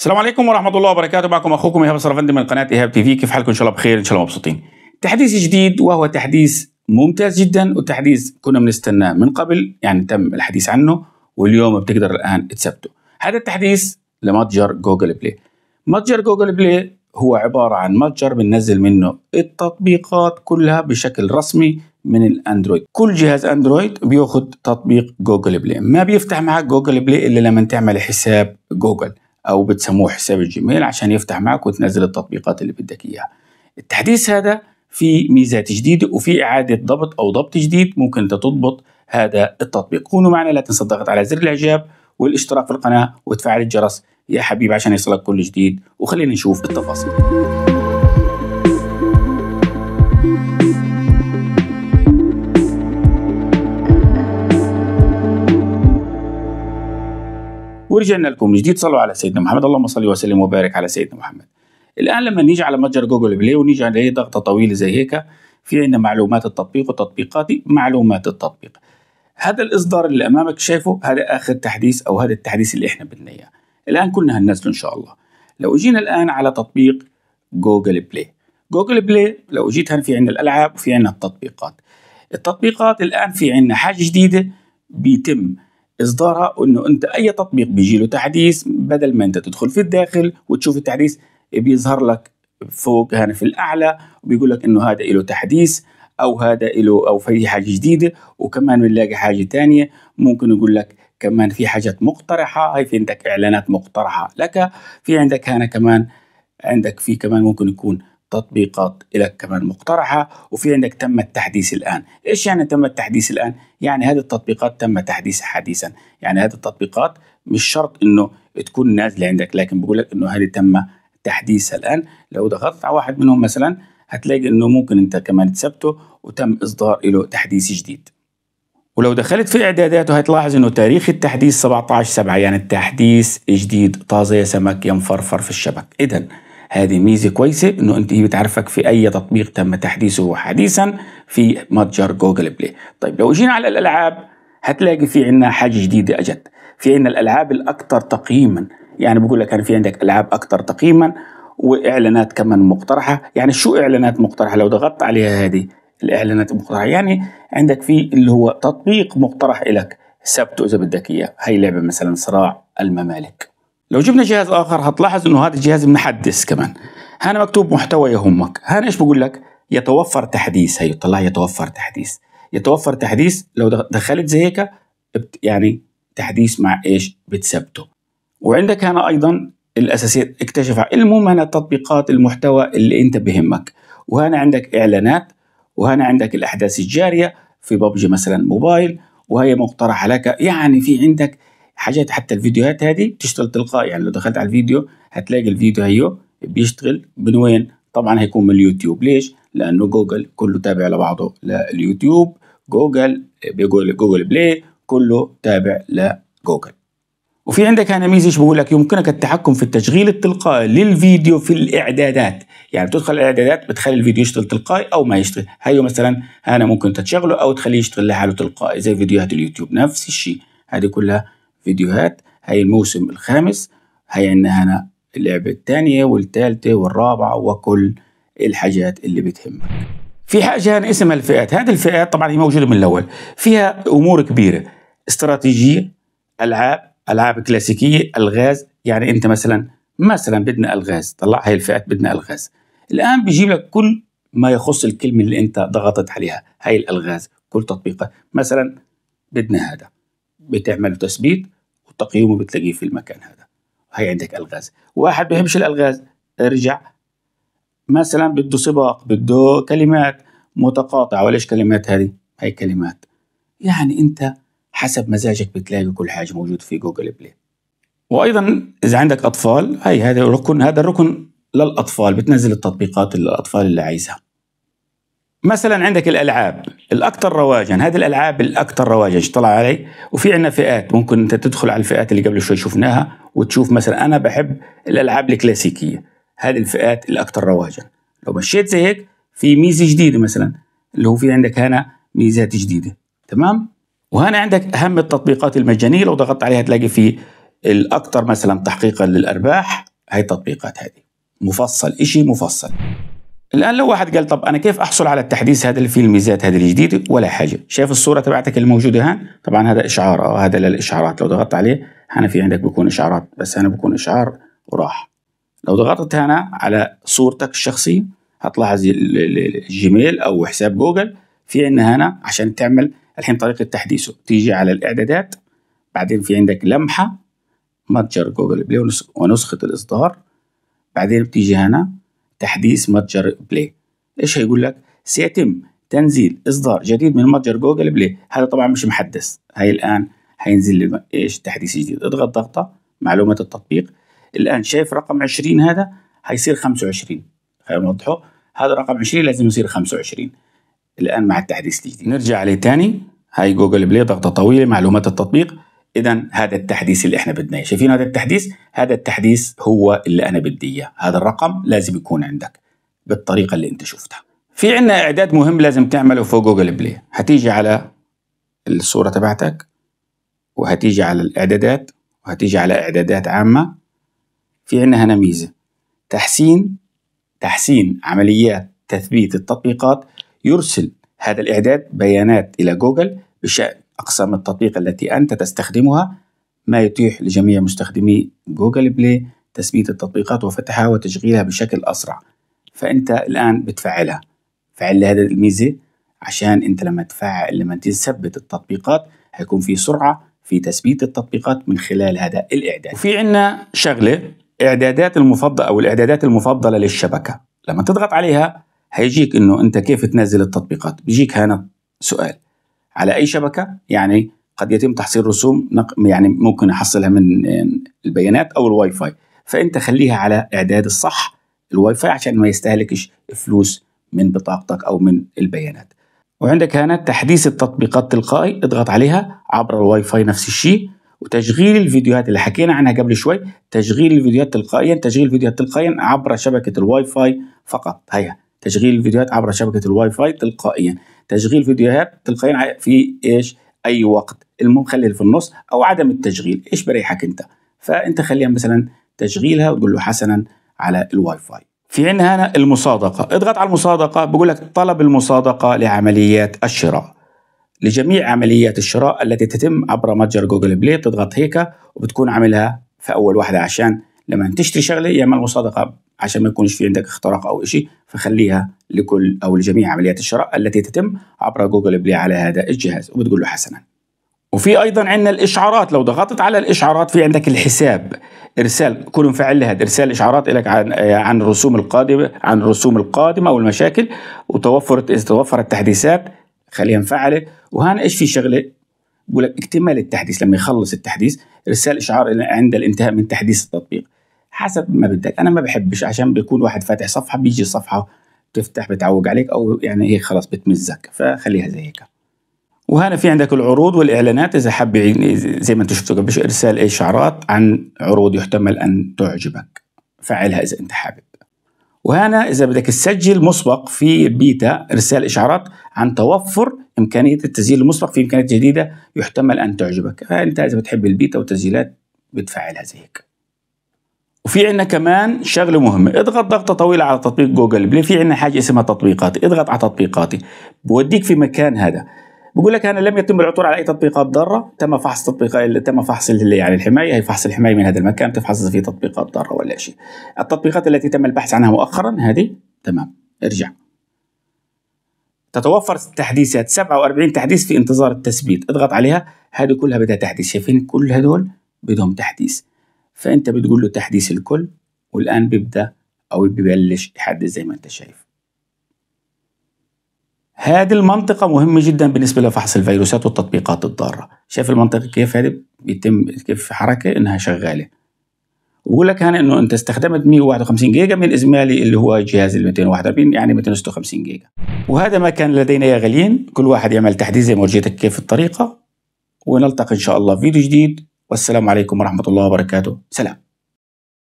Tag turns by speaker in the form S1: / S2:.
S1: السلام عليكم ورحمه الله وبركاته معكم اخوكم ايهاب السرفندي من قناه ايهاب تي في كيف حالكم ان شاء الله بخير ان شاء الله مبسوطين تحديث جديد وهو تحديث ممتاز جدا وتحديث كنا بنستناه من قبل يعني تم الحديث عنه واليوم بتقدر الان تثبته هذا التحديث لمتجر جوجل بلاي متجر جوجل بلاي هو عبارة عن متجر بننزل منه التطبيقات كلها بشكل رسمي من الاندرويد كل جهاز اندرويد بياخذ تطبيق جوجل بلاي ما بيفتح معك جوجل بلاي الا لما تعمل حساب جوجل او بتسموه حساب الجيميل عشان يفتح معك وتنزل التطبيقات اللي بدك اياها التحديث هذا في ميزات جديده وفي اعاده ضبط او ضبط جديد ممكن انت تضبط هذا التطبيق كونوا معنا لا تنسى الضغط على زر الاعجاب والاشتراك في القناه وتفعيل الجرس يا حبيبي عشان يصلك كل جديد وخلينا نشوف التفاصيل ورجعنا لكم من جديد صلوا على سيدنا محمد اللهم صل وسلم وبارك على سيدنا محمد الان لما نيجي على متجر جوجل بلاي ونيجي عليه ضغطه طويله زي هيك في عندنا معلومات التطبيق وتطبيقاتي معلومات التطبيق هذا الاصدار اللي امامك شايفه هذا اخر تحديث او هذا التحديث اللي احنا بدنا اياه الان كلنا هننزله ان شاء الله لو اجينا الان على تطبيق جوجل بلاي جوجل بلاي لو جيت هن في عندنا الالعاب وفي عندنا التطبيقات التطبيقات الان في عندنا حاجه جديده بيتم اصدارها انه انت اي تطبيق بيجي له تحديث بدل ما انت تدخل في الداخل وتشوف التحديث بيظهر لك فوق هنا في الاعلى وبيقول لك انه هذا له تحديث او هذا له او في حاجه جديده وكمان بنلاقي حاجه ثانيه ممكن يقول لك كمان في حاجات مقترحه هاي في عندك اعلانات مقترحه لك في عندك هنا كمان عندك في كمان ممكن يكون تطبيقات لك كمان مقترحة وفي عندك تم التحديث الآن إيش يعني تم التحديث الآن؟ يعني هذه التطبيقات تم تحديثها حديثا يعني هذه التطبيقات مش شرط أنه تكون نازلة عندك لكن بقول لك أنه هذه تم تحديثها الآن لو ضغطت على واحد منهم مثلا هتلاقي أنه ممكن أنت كمان تثبته وتم إصدار له تحديث جديد ولو دخلت في الاعدادات هتلاحظ انه تاريخ التحديث 17 7 يعني التحديث جديد طازه يا سمك يا مفرفر في الشبك اذا هذه ميزه كويسه انه انت هي بتعرفك في اي تطبيق تم تحديثه حديثا في متجر جوجل بلاي طيب لو جينا على الالعاب هتلاقي في عندنا حاجه جديده اجت في عندنا الالعاب الاكثر تقييما يعني بقول لك انا في عندك العاب اكثر تقييما واعلانات كمان مقترحه يعني شو اعلانات مقترحه لو ضغطت عليها هذه الاعلانات المقترحه يعني عندك في اللي هو تطبيق مقترح لك سبتو اذا بدك اياه هي لعبه مثلا صراع الممالك لو جبنا جهاز اخر هتلاحظ انه هذا الجهاز محدث كمان هنا مكتوب محتوى يهمك هنا ايش بقول لك يتوفر تحديث هي طلع يتوفر تحديث يتوفر تحديث لو دخلت زي هيك يعني تحديث مع ايش بتثبته وعندك هنا ايضا الاساسيات اكتشف المهم هنا تطبيقات المحتوى اللي انت بهمك وهنا عندك اعلانات وهنا عندك الاحداث الجاريه في ببجي مثلا موبايل وهي مقترحه لك يعني في عندك حاجات حتى الفيديوهات هذه بتشتغل تلقائي يعني لو دخلت على الفيديو هتلاقي الفيديو هيو بيشتغل من وين طبعا هيكون من اليوتيوب ليش لانه جوجل كله تابع لبعضه لليوتيوب جوجل بيقول جوجل بلاي كله تابع لجوجل وفي عندك هنا ميزه ايش بقول لك يمكنك التحكم في التشغيل التلقائي للفيديو في الاعدادات يعني بتدخل الاعدادات بتخلي الفيديو يشتغل تلقائي او ما يشتغل هيو مثلا هنا ممكن تشغله او تخليه يشتغل لحاله تلقائي زي فيديوهات اليوتيوب نفس الشيء هذه كلها فيديوهات هاي الموسم الخامس هيعنيها أنا اللعبة الثانية والثالثة والرابعة وكل الحاجات اللي بتهمك في حاجة أنا اسمها الفئات هذه الفئات طبعا هي موجودة من الأول فيها أمور كبيرة استراتيجية ألعاب ألعاب كلاسيكية ألغاز يعني أنت مثلا مثلا بدنا ألغاز طلع هاي الفئات بدنا ألغاز الآن بيجيب لك كل ما يخص الكلمة اللي أنت ضغطت عليها هاي الألغاز كل تطبيقة مثلا بدنا هذا بتعمل تثبيت وتقييمه بتلاقيه في المكان هذا هي عندك الغاز واحد بيهمش الالغاز ارجع مثلا بده سباق بده كلمات متقاطعه وليش كلمات هذه هي كلمات يعني انت حسب مزاجك بتلاقي كل حاجه موجود في جوجل بلاي وايضا اذا عندك اطفال هي هذا ركن هذا الركن للاطفال بتنزل التطبيقات للاطفال اللي عايزها مثلا عندك الالعاب الاكثر رواجا هذه الالعاب الاكثر رواجا اشتغل علي وفي عندنا فئات ممكن انت تدخل على الفئات اللي قبل شوي شفناها وتشوف مثلا انا بحب الالعاب الكلاسيكيه هذه الفئات الاكثر رواجا لو مشيت زي هيك في ميزه جديده مثلا اللي هو في عندك هنا ميزات جديده تمام وهنا عندك اهم التطبيقات المجانيه لو ضغطت عليها تلاقي في الاكثر مثلا تحقيقا للارباح هاي التطبيقات هذه مفصل اشي مفصل الان لو واحد قال طب انا كيف احصل على التحديث هذا اللي فيه الميزات هذه الجديده ولا حاجه شايف الصوره تبعتك الموجوده هان طبعا هذا اشعار أو آه، هذا للاشعارات لو ضغطت عليه هنا في عندك بيكون اشعارات بس هنا بيكون اشعار وراح لو ضغطت هنا على صورتك الشخصيه هتلاحظ الجيميل او حساب جوجل في عندنا هنا عشان تعمل الحين طريقه تحديثه تيجي على الاعدادات بعدين في عندك لمحه متجر جوجل بلاي ونسخه الاصدار بعدين بتيجي هنا تحديث متجر بلاي ايش هيقول لك سيتم تنزيل اصدار جديد من متجر جوجل بلاي هذا طبعا مش محدث هاي الان هينزل لي ايش تحديث جديد اضغط ضغطه معلومات التطبيق الان شايف رقم 20 هذا هيصير 25 خلينا نوضحه هذا رقم 20 لازم يصير 25 الان مع التحديث الجديد نرجع عليه ثاني هاي جوجل بلاي ضغطه طويله معلومات التطبيق اذا هذا التحديث اللي احنا بدنا اياه شايفين هذا التحديث هذا التحديث هو اللي انا بدي اياه هذا الرقم لازم يكون عندك بالطريقه اللي انت شفتها في عندنا اعداد مهم لازم تعمله في جوجل بلاي هتيجي على الصوره تبعتك وهتيجي على الاعدادات وهتيجي على اعدادات عامه في عندنا هنا ميزه تحسين تحسين عمليات تثبيت التطبيقات يرسل هذا الاعداد بيانات الى جوجل بشان أقسام التطبيق التي أنت تستخدمها ما يتيح لجميع مستخدمي جوجل بلاي تثبيت التطبيقات وفتحها وتشغيلها بشكل أسرع فأنت الآن بتفعلها فعل هذا الميزة عشان أنت لما تفعل لما تثبت التطبيقات هيكون في سرعة في تثبيت التطبيقات من خلال هذا الإعداد وفي عنا شغلة إعدادات المفضلة أو الإعدادات المفضلة للشبكة لما تضغط عليها هيجيك انه انت كيف تنزل التطبيقات بيجيك هنا سؤال على اي شبكه يعني قد يتم تحصيل رسوم يعني ممكن احصلها من البيانات او الواي فاي فانت خليها على اعداد الصح الواي فاي عشان ما يستهلكش فلوس من بطاقتك او من البيانات وعندك هنا تحديث التطبيقات تلقائي اضغط عليها عبر الواي فاي نفس الشيء وتشغيل الفيديوهات اللي حكينا عنها قبل شوي تشغيل الفيديوهات تلقائيا تشغيل الفيديوهات تلقائيا عبر شبكه الواي فاي فقط هيا تشغيل الفيديوهات عبر شبكه الواي فاي تلقائيا تشغيل فيديوهات تلقائيا في ايش اي وقت المهم خلي في النص او عدم التشغيل ايش بريحك انت فانت خليها مثلا تشغيلها وتقول له حسنا على الواي فاي في عندنا هنا المصادقة اضغط على المصادقة بقول لك طلب المصادقة لعمليات الشراء لجميع عمليات الشراء التي تتم عبر متجر جوجل بلاي تضغط هيك وبتكون عاملها في أول واحدة عشان لما تشتري شغلة يعمل مصادقة عشان ما يكونش في عندك اختراق او شيء فخليها لكل او لجميع عمليات الشراء التي تتم عبر جوجل بلاي على هذا الجهاز وبتقول له حسنا وفي ايضا عندنا الاشعارات لو ضغطت على الاشعارات في عندك الحساب ارسال كل مفعل لها ارسال اشعارات لك عن آه، عن الرسوم القادمه عن الرسوم القادمه والمشاكل وتوفرت توفرت تحديثات خليها مفعله وهنا ايش في شغله بقول لك اكتمال التحديث لما يخلص التحديث ارسال اشعار عند الانتهاء من تحديث التطبيق حسب ما بدك انا ما بحبش عشان بيكون واحد فاتح صفحه بيجي الصفحه تفتح بتعوج عليك او يعني هيك إيه، خلاص بتمزك فخليها زي هيك وهنا في عندك العروض والاعلانات اذا حاب يعني زي ما انت شفتوا قبل ارسال اشعارات عن عروض يحتمل ان تعجبك فعلها اذا انت حابب وهنا اذا بدك تسجل مسبق في بيتا ارسال اشعارات عن توفر امكانيه التسجيل المسبق في امكانيات جديده يحتمل ان تعجبك فانت اذا بتحب البيتا والتسجيلات بتفعلها زي هيك وفي عندنا كمان شغله مهمه اضغط ضغطه طويله على تطبيق جوجل بلاي في عندنا حاجه اسمها تطبيقات اضغط على تطبيقاتي بوديك في مكان هذا بقول لك انا لم يتم العثور على اي تطبيقات ضاره تم فحص تطبيق تم فحص يعني الحمايه هي فحص الحمايه من هذا المكان تفحص اذا في تطبيقات ضاره ولا شيء التطبيقات التي تم البحث عنها مؤخرا هذه تمام ارجع تتوفر تحديثات 47 تحديث في انتظار التثبيت اضغط عليها هذه كلها بدها تحديث شايفين كل هدول بدهم تحديث فانت بتقول له تحديث الكل والان بيبدا او ببلش يحدث زي ما انت شايف هذه المنطقة مهمة جدا بالنسبة لفحص الفيروسات والتطبيقات الضارة شايف المنطقة كيف هذه بيتم كيف حركة انها شغالة بقول لك هنا انه انت استخدمت 151 جيجا من ازمالي اللي هو جهاز ال 241 يعني 256 جيجا وهذا ما كان لدينا يا غاليين كل واحد يعمل تحديث زي ما ورجيتك كيف الطريقة ونلتقي ان شاء الله في فيديو جديد والسلام عليكم ورحمة الله وبركاته سلام